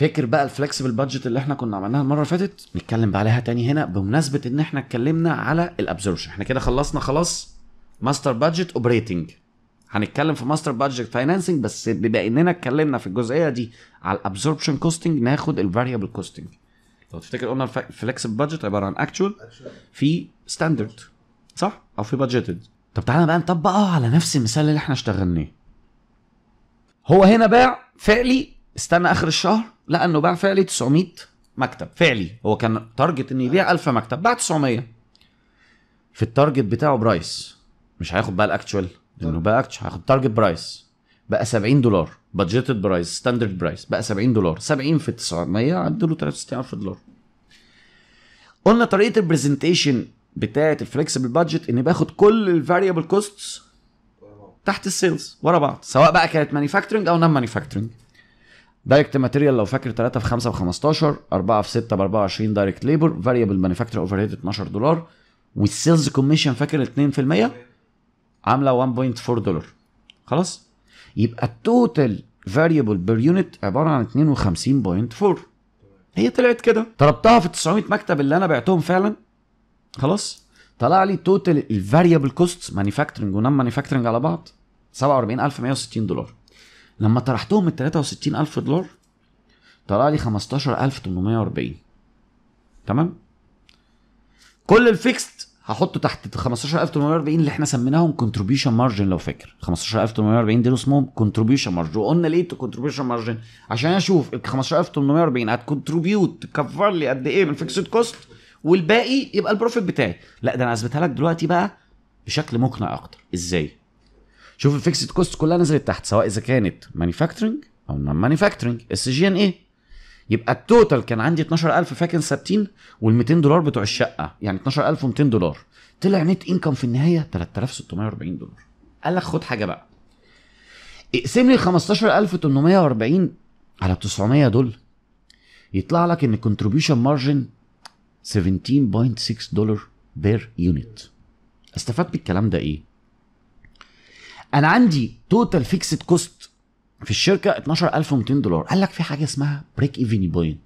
فاكر بقى الفلكسبل بادجت اللي احنا كنا عملناها المره اللي فاتت نتكلم بقى عليها تاني هنا بمناسبه ان احنا اتكلمنا على الابزورشن احنا كده خلصنا خلاص ماستر بادجت اوبريتنج هنتكلم في ماستر بادجت فاينانسنج بس بما اننا اتكلمنا في الجزئيه دي على الابزوربشن كوستنج ناخد الفاريبل كوستنج لو تفتكر قلنا الفلكسبل بادجت عباره عن اكشوال في ستاندرد صح او في بادجتد طب تعالى بقى نطبقه على نفس المثال اللي احنا اشتغلناه هو هنا باع فعلي استنى اخر الشهر لقى انه باع فعلي 900 مكتب فعلي هو كان تارجت انه يبيع 1000 مكتب باع 900 في التارجت بتاعه برايس مش هياخد بقى الاكتشوال لانه بقى اكتشوال هياخد تارجت برايس بقى 70 دولار بادجيتد برايس ستاندرد برايس بقى 70 دولار 70 في 900 له 63000 دولار قلنا طريقه البرزنتيشن بتاعه الفلكسبل بادجت اني باخد كل الفاريبل كوستس تحت السيلز ورا بعض سواء بقى كانت مانيفاكتورنج او نون مانيفاكتورنج دايركت ماتيريال لو فاكر 3 في 5 ب 15 4 في 6 ب 24 دايركت ليبر فاريبل مانيفاكتشر اوفر هيد 12 دولار والسيلز كوميشن فاكر 2% عامله 1.4 دولار خلاص يبقى التوتال فاريبل بير يونت عباره عن 52.4 هي طلعت كده ضربتها في 900 مكتب اللي انا بعتهم فعلا خلاص طلع لي توتال الفاريبل كوست مانيفاكتشرنج ونون مانيفاكتشرنج على بعض 47160 دولار لما طرحتهم ال 63000 دولار طلع لي 15840 تمام كل الفيكست هحطه تحت ال 15840 اللي احنا سميناهم كونتريبيوشن مارجن لو فاكر 15840 دول اسمهم كونتريبيوشن مارجن وقلنا ليه كونتريبيوشن مارجن عشان اشوف ال 15840 هتكونتريبيوت تكفر لي قد ايه من فيكسد كوست والباقي يبقى البروفيت بتاعي لا ده انا اثبتها لك دلوقتي بقى بشكل مقنع اكتر ازاي شوف الفيكسد كوست كلها نزلت تحت سواء اذا كانت مانيفاكتشرنج او نون مانيفاكتشرنج اس جي ان ايه يبقى التوتال كان عندي 12000 فاكن ثابتين وال200 دولار بتوع الشقه يعني 12200 دولار طلع نت انكم في النهايه 3640 دولار قال لك خد حاجه بقى اقسم لي 15840 على 900 دول يطلع لك ان الكونتريبيوشن مارجن 17.6 دولار بير يونت استفدت بالكلام ده ايه انا عندي توتال فيكسد كوست في الشركه 12200 دولار قال لك في حاجه اسمها بريك ايفن بوينت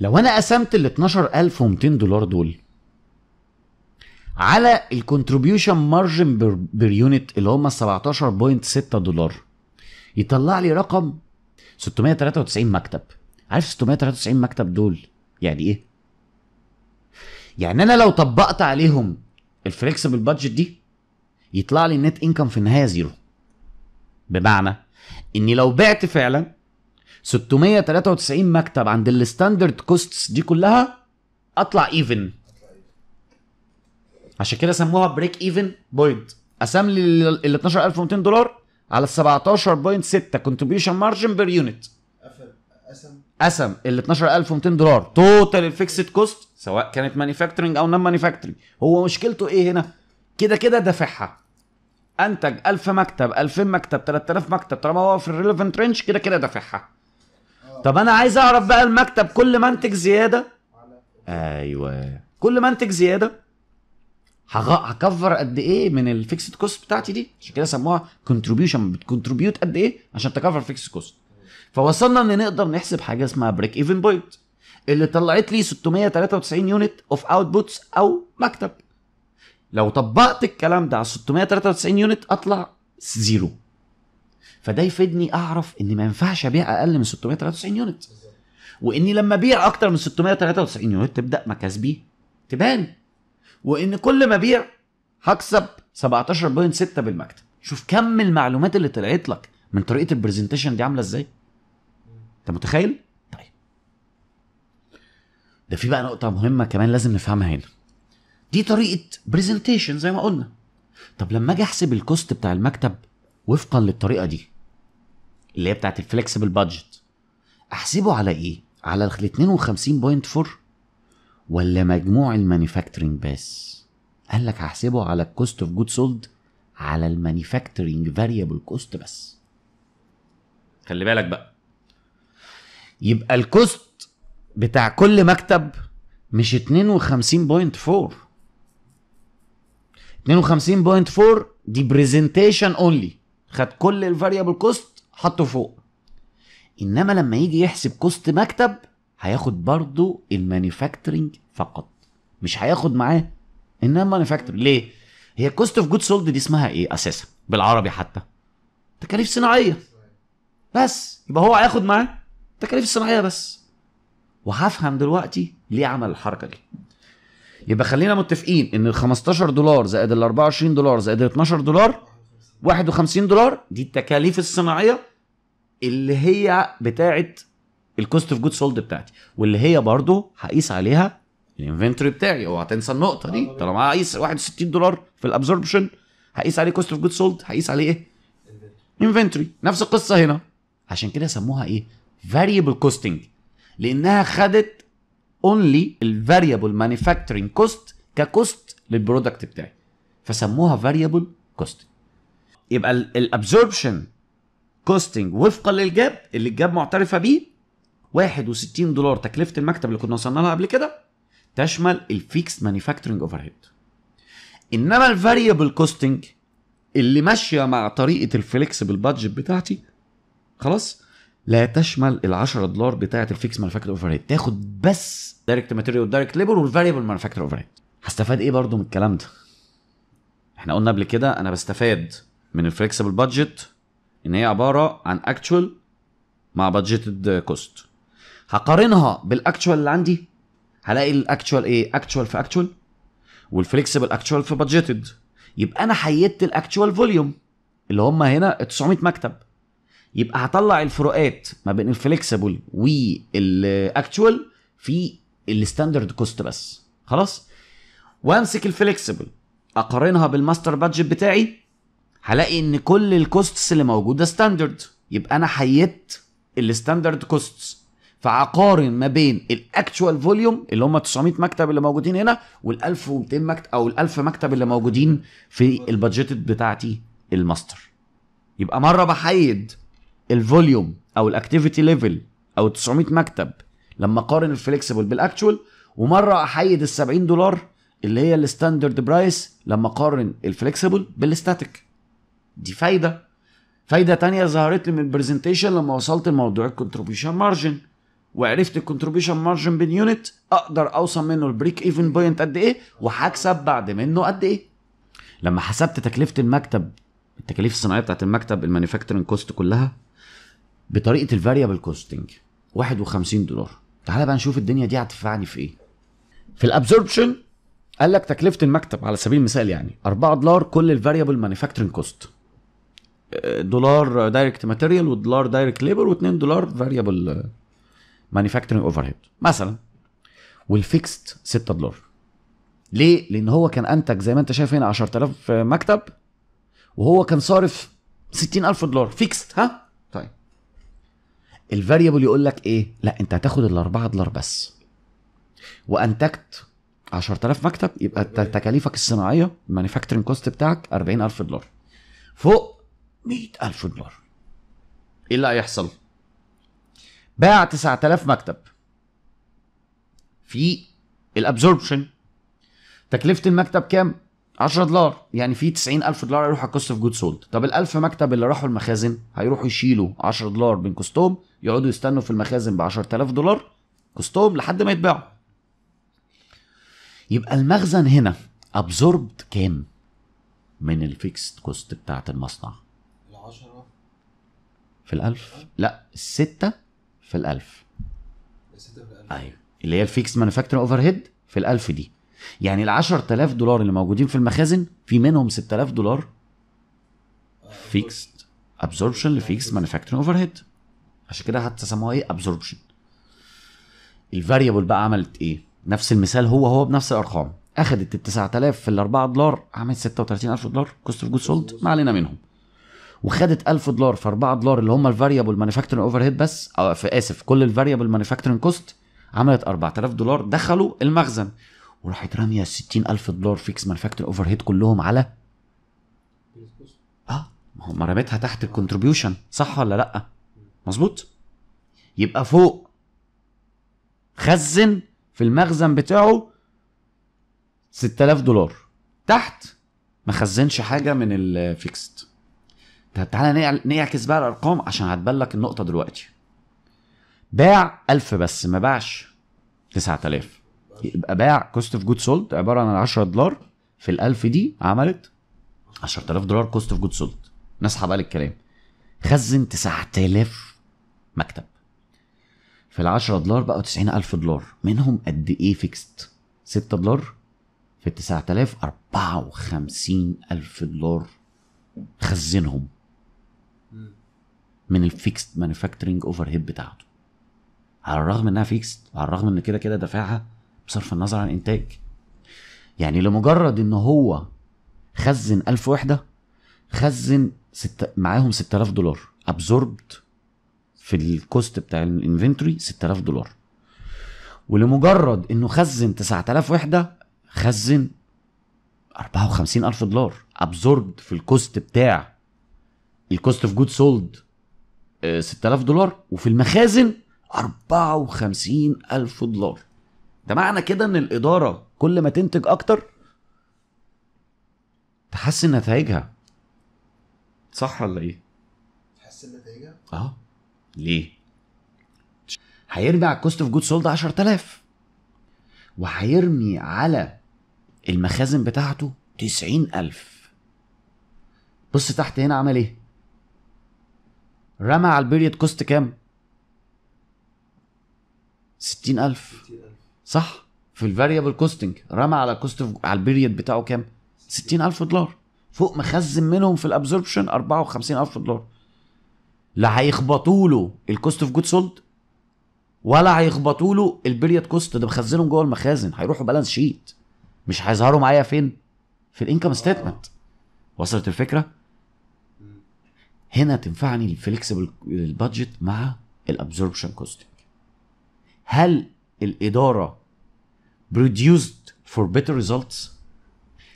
لو انا قسمت ال 12200 دولار دول على الكونتريبيوشن مارجن بير يونت اللي هم 17.6 دولار يطلع لي رقم 693 مكتب عارف 693 مكتب دول يعني ايه يعني انا لو طبقت عليهم الفليكسبل بادجت دي يطلع لي النت انكم في النهايه زيرو بمعنى اني لو بعت فعلا 693 مكتب عند الستاندرد كوستس دي كلها اطلع ايفن عشان كده سموها بريك ايفن بوينت قسم لي ال 12200 دولار على ال 17.6 كونتريبيوشن مارجن بير يونت قسم قسم ال 12200 دولار توتال الفيكسد كوست سواء كانت مانيفاكتورنج او نون مانيفاكتورنج هو مشكلته ايه هنا؟ كده كده دافعها انتج 1000 مكتب 2000 مكتب 3000 مكتب طالما هو في الريليفنت رينج كده كده دافعها آه. طب انا عايز اعرف بقى المكتب كل ما انتج زياده ايوه كل ما انتج زياده هكفر قد ايه من الفيكسد كوست بتاعتي دي عشان كده سموها كونتريبيوشن بتكونتريبيوت قد ايه عشان تكفر فيكس كوست فوصلنا ان نقدر نحسب حاجه اسمها بريك ايفن بوينت اللي طلعت لي 693 يونت اوف اوتبوتس او مكتب لو طبقت الكلام ده على 693 يونت اطلع زيرو فده يفيدني اعرف ان ما ينفعش ابيع اقل من 693 يونت واني لما ابيع اكتر من 693 يونت تبدا مكاسبي تبان وان كل ما ابيع هكسب 17.6 بالمكتب شوف كم المعلومات اللي طلعت لك من طريقه البرزنتيشن دي عامله ازاي انت متخيل طيب ده في بقى نقطه مهمه كمان لازم نفهمها هنا دي طريقه برزنتيشن زي ما قلنا طب لما اجي احسب الكوست بتاع المكتب وفقا للطريقه دي اللي هي بتاعت الفلكسبل بادجت احسبه على ايه على ال 52.4 ولا مجموع المانيفاكتورنج بس قال لك هحسبه على الكوست اوف جود سولد على المانيفاكتورنج فاريبل كوست بس خلي بالك بقى يبقى الكوست بتاع كل مكتب مش 52.4 52.4 دي برزنتيشن اونلي خد كل الفاريبل كوست حطه فوق انما لما يجي يحسب كوست مكتب هياخد برضو المانيفاكتورنج فقط مش هياخد معاه انما مانيفاكتور ليه هي كوست اوف جود سولد دي اسمها ايه اساسا بالعربي حتى تكاليف صناعيه بس يبقى هو هياخد معاه التكاليف الصناعيه بس وهفهم دلوقتي ليه عمل الحركه دي يبقى خلينا متفقين ان ال 15 دولار زائد ال 24 دولار زائد ال 12 دولار 51 دولار دي التكاليف الصناعيه اللي هي بتاعه الكوست اوف جود سولد بتاعتي واللي هي برضو هقيس عليها الانفنتوري بتاعي اوعى تنسى النقطه دي طالما هقيس 61 دولار في الابزوربشن هقيس عليه كوست اوف جود سولد هقيس عليه ايه؟ انفنتوري نفس القصه هنا عشان كده سموها ايه؟ فاريبل كوستنج لانها خدت اونلي الفاريبل مانيفاكتشرنج كوست ككوست للبرودكت بتاعي فسموها فاريبل كوست يبقى الابزوربشن كوستنج وفقا للجاب اللي الجاب معترفه بيه 61 دولار تكلفه المكتب اللي كنا وصلنا لها قبل كده تشمل الفيكس مانيفاكتشرنج اوفر هيد انما الفاريبل كوستنج اللي ماشيه مع طريقه الفليكسبل بادجت بتاعتي خلاص لا تشمل ال 10 دولار بتاعه الفيكس مانفاكتور اوفر هيد تاخد بس دايركت ماتيريال والدايركت ليبر والفاريبل مانفاكتور اوفر هيد هستفاد ايه برضو من الكلام ده احنا قلنا قبل كده انا بستفاد من الفلكسبل بادجت ان هي عباره عن اكتشوال مع بادجت كوست هقارنها بالاكتشوال اللي عندي هلاقي الاكتشوال ايه اكتشوال في اكتشوال والفليكسبل اكتشوال في بادجتد يبقى انا حيدت الاكتشوال فوليوم اللي هم هنا 900 مكتب يبقى هطلع الفروقات ما بين الفليكسبل والاكتوال في الستاندرد كوست بس خلاص وامسك الفليكسبل اقارنها بالماستر بادجت بتاعي هلاقي ان كل الكوستس اللي موجوده ستاندرد يبقى انا حيدت الستاندرد كوستس فعقارن ما بين الاكتوال فوليوم اللي هم 900 مكتب اللي موجودين هنا وال 1200 مكتب او ال 1000 مكتب اللي موجودين في البادجت بتاعتي الماستر يبقى مره بحيد الفوليوم او الاكتيفيتي ليفل او 900 مكتب لما اقارن الفليكسبل بالاكتشوال ومره احيد ال 70 دولار اللي هي الستاندرد برايس لما اقارن الفليكسبل بالستاتيك دي فايده فايده تانية ظهرت لي من البرزنتيشن لما وصلت لموضوع الكونتريبيوشن مارجن وعرفت الكونتريبيوشن مارجن بين يونت اقدر اوصل منه البريك ايفن بوينت قد ايه وهكسب بعد منه قد ايه لما حسبت تكلفه المكتب التكاليف الصناعيه بتاعت المكتب المانيفاكتشرنج كوست كلها بطريقه الفاريبل كوستنج 51 دولار تعال بقى نشوف الدنيا دي هتنفعني في ايه في الابزوربشن قال لك تكلفه المكتب على سبيل المثال يعني 4 دولار كل الفاريبل مانيفاكتشرنج كوست دولار دايركت ماتيريال ودولار دايركت ليبر و2 دولار فاريبل مانيفاكتشرنج اوفر هيد مثلا والفيكست 6 دولار ليه؟ لان هو كان انتج زي ما انت شايف هنا 10000 مكتب وهو كان صارف 60000 دولار فيكست ها الفاريبل يقول لك ايه لا انت هتاخد ال 4 دولار بس وانتجت 10000 مكتب يبقى تكاليفك الصناعيه المانيفاكتشرنج كوست بتاعك 40000 دولار فوق 100000 دولار ايه اللي هيحصل باع 9000 مكتب في الابزوربشن تكلفه المكتب كام 10 دولار يعني في 90000 دولار هيروح على كوست اوف جود سولد طب ال1000 مكتب اللي راحوا المخازن هيروحوا يشيلوا 10 دولار من كوستهم يقعدوا يستنوا في المخازن ب 10000 دولار كوستهم لحد ما يتباعوا يبقى المخزن هنا ابزوربت كام من الفيكست كوست بتاعت المصنع ال 10 في ال1000 لا الستة في ال1000 الستة في ال1000 ايوه اللي هي الفيكس مانيفاكتشر اوفر هيد في ال1000 دي يعني ال 10000 دولار اللي موجودين في المخازن في منهم 6000 دولار فيكست ابزوربشن لفيكس مانيفاكتشرنج اوفر هيد عشان كده حتى سموها ايه ابزوربشن الفاريبل بقى عملت ايه نفس المثال هو هو بنفس الارقام اخذت ال 9000 في ال 4 دولار عملت 36000 دولار كوست اوف جود سولد ما علينا منهم وخدت 1000 دولار في 4 دولار اللي هم الفاريبل مانيفاكتشرنج اوفر هيد بس أو في اسف كل الفاريبل مانيفاكتشرنج كوست عملت 4000 دولار دخلوا المخزن وراحت راميه الف دولار فيكس مانفاكتور اوفر هيد كلهم على اه ما هو رميتها تحت الكونتريبيوشن صح ولا لا مظبوط يبقى فوق خزن في المخزن بتاعه 6000 دولار تحت ما خزنش حاجه من الفيكست تعالى نعكس بقى الارقام عشان هتبلك النقطه دلوقتي باع 1000 بس ما باعش 9000 يبقى باع كوست اوف جود سولد عباره عن 10 دولار في ال1000 دي عملت 10000 دولار كوست اوف جود سولد نسحب بقى الكلام خزن 9000 مكتب في ال 10 دولار بقوا 90000 دولار منهم قد ايه فيكست 6 دولار في ال 9000 54000 دولار خزنهم من الفيكست مانيفاكتشرنج اوفر هيد بتاعته على الرغم انها فيكست وعلى الرغم ان كده كده دافعها بصرف النظر عن الانتاج يعني لمجرد ان هو خزن 1000 وحده خزن ست... معاهم 6000 دولار ابزوربد في الكوست بتاع الانفنتوري 6000 دولار ولمجرد انه خزن 9000 وحده خزن 54000 دولار ابزوربد في الكوست بتاع الكوست اوف جود سولد 6000 دولار وفي المخازن 54000 دولار ده معنى كده ان الاداره كل ما تنتج اكتر تحسن نتائجها صح ولا ايه؟ تحسن نتائجها؟ اه ليه؟ هيرمي على الكوست اوف جود سولد 10000 وهيرمي على المخازن بتاعته 90000 بص تحت هنا عمل ايه؟ رمى على البيريد كوست كام؟ 60000 صح في الفاريبل كوستنج رمى على كوست على البيريد بتاعه كام 60000 دولار فوق مخزن منهم في الابزوربشن 54000 دولار لا هيخبطوا له الكوست اوف جود سولد ولا هيخبطوا له البيريد كوست ده مخزنهم جوه المخازن هيروحوا بالانس شيت مش هيظهروا معايا فين في الانكم ستيتمنت وصلت الفكره هنا تنفعني الفليكسبل البادجت مع الابزوربشن كوستنج هل الإدارة produced for better results؟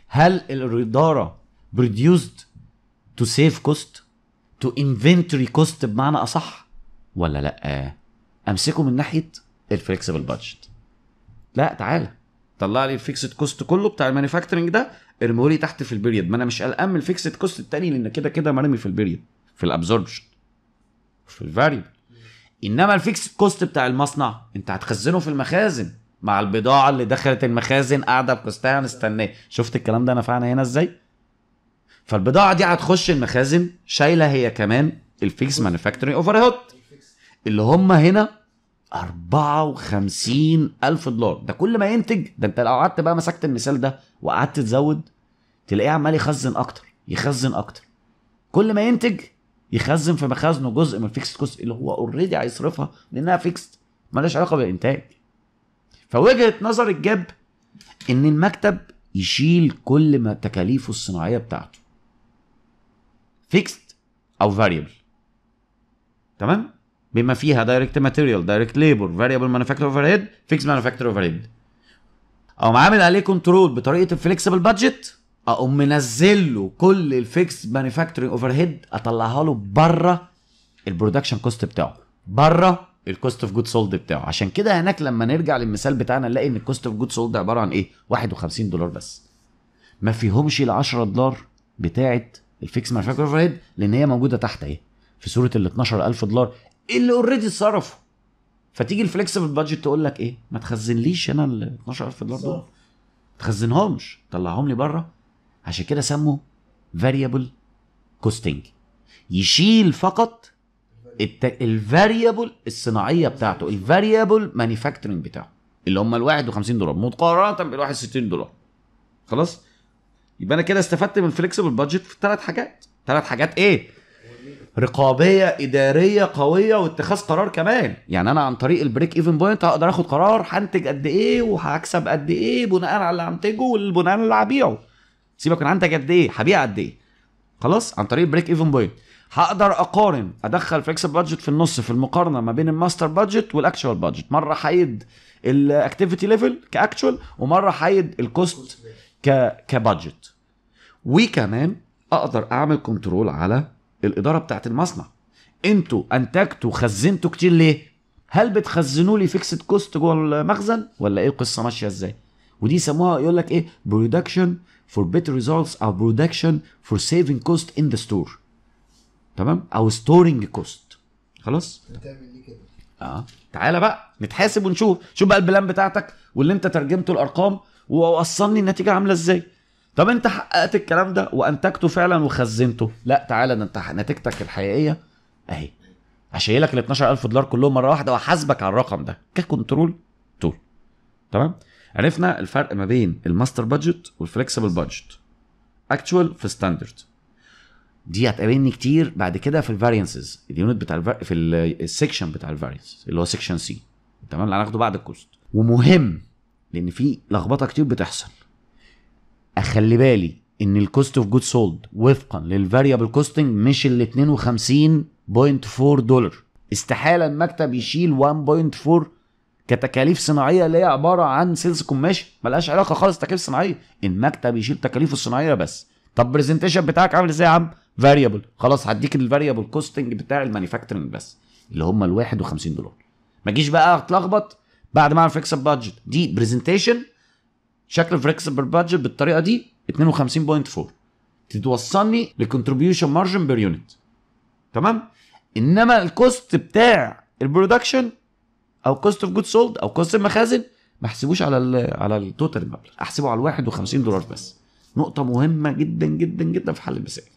هل الإدارة produced to save cost to inventory cost بمعنى أصح ولا لأ؟ أمسكه من ناحية الفلكسبل بادجت لا تعالى طلع لي الفيكسد كوست كله بتاع المانيفاكتشرنج ده ارميه لي تحت في البيريد ما انا مش قلقان من الفيكسد كوست التاني لان كده كده مرمي في البيريد في الابزوربشن في الفاريبل انما الفيكس كوست بتاع المصنع انت هتخزنه في المخازن مع البضاعه اللي دخلت المخازن قاعده بكوستها مستنيه شفت الكلام ده نفعنا هنا ازاي فالبضاعه دي هتخش المخازن شايله هي كمان الفيكس مانيفاكتورنج اوفر هيد اللي هم هنا 54 ألف دولار ده كل ما ينتج ده انت لو قعدت بقى مسكت المثال ده وقعدت تزود تلاقيه عمال يخزن اكتر يخزن اكتر كل ما ينتج يخزن في مخازنه جزء من الفيكسد كوست اللي هو اوريدي هيصرفها لانها فيكسد مالهاش علاقه بالانتاج فوجهه نظر الجاب ان المكتب يشيل كل ما تكاليفه الصناعيه بتاعته فيكسد او فاريبل تمام بما فيها دايركت ماتيريال دايركت ليبر فاريبل مانيفاكتور اوفر هيد فيكس مانيفاكتور اوفر هيد او عامل عليه كنترول بطريقه الفليكسبل بادجت اقوم منزل له كل الفيكس مانيفاكتورنج اوفر هيد اطلعها له بره البرودكشن كوست بتاعه بره الكوست اوف جود سولد بتاعه عشان كده هناك لما نرجع للمثال بتاعنا نلاقي ان الكوست اوف جود سولد عباره عن ايه 51 دولار بس ما فيهمش ال 10 دولار بتاعه الفيكس مانيفاكتشر اوفر هيد لان هي موجوده تحت ايه في صوره ال 12000 دولار اللي اوريدي اتصرفوا فتيجي الفليكسبل بادجت تقول لك ايه ما تخزنليش انا ال 12000 دولار دول ما تخزنهمش طلعهم لي بره عشان كده سموا فاريبل كوستنج يشيل فقط الفاريبل الصناعيه بتاعته الفاريبل مانيفاكتشرنج بتاعه اللي هم ال 51 دولار مقارنه بال 61 دولار خلاص يبقى انا كده استفدت من فليكسبل بادجت في ثلاث حاجات ثلاث حاجات ايه رقابيه اداريه قويه واتخاذ قرار كمان يعني انا عن طريق البريك ايفن بوينت هقدر اخد قرار هنتج قد ايه وهكسب قد ايه بناء على اللي هنتجه والبناء على اللي هبيعه سيبك من عندك قد ايه هبيع قد ايه خلاص عن طريق بريك ايفن بوينت هقدر اقارن ادخل فليكس بادجت في النص في المقارنه ما بين الماستر بادجت والاكشوال بادجت مره هعيد الاكتيفيتي ليفل كاكشوال ومره هعيد الكوست ك كبادجت وكمان اقدر اعمل كنترول على الاداره بتاعت المصنع انتوا انتجتوا خزنتوا كتير ليه هل بتخزنوا لي فيكسد كوست جوه المخزن ولا ايه القصه ماشيه ازاي ودي سموها يقول لك ايه برودكشن فور بيتر ريزلتس او برودكشن فور سيفنج كوست ان ذا ستور تمام او ستورنج كوست خلاص كده اه تعالى بقى نتحاسب ونشوف شوف بقى البلان بتاعتك واللي انت ترجمته الارقام ووصلني النتيجه عامله ازاي طب انت حققت الكلام ده وانتجته فعلا وخزنته لا تعالى ده انت نتيجتك الحقيقيه اهي هشيلك ال 12000 دولار كلهم مره واحده وحاسبك على الرقم ده ككنترول تول تمام عرفنا الفرق ما بين الماستر بادجت والفلكسبل بادجت اكتوال في ستاندرد دي هتقابلني كتير بعد كده في الفارينسز اليونت بتاع الفار... في السكشن بتاع الفارينس اللي هو سكشن سي تمام اللي هناخده بعد الكوست ومهم لان في لخبطه كتير بتحصل اخلي بالي ان الكوست اوف جود سولد وفقا للفاريبل كوستنج مش ال 52.4 دولار استحاله المكتب يشيل 1.4 كتكاليف صناعيه اللي هي عباره عن سيلز كوميشن ملهاش علاقه خالص تكاليف صناعيه المكتب يشيل تكاليفه الصناعيه بس طب برزنتيشن بتاعك عامل ازاي يا عم فاريبل خلاص هديك الفاريبل كوستنج بتاع المانيفاكتشرنج بس اللي هم ال 51 دولار ما تجيش بقى اتلخبط بعد ما اعمل فليكسبل بادجت دي برزنتيشن شكل فليكسبل بادجت بالطريقه دي 52.4 تتوصلني لكونتريبيوشن مارجن بير يونت تمام انما الكوست بتاع البرودكشن او كوست اوف جود سولد او كوست المخازن ما احسبوش على الـ على التوتال المبلغ احسبه على ال 51 دولار بس نقطه مهمه جدا جدا جدا في حل المسائل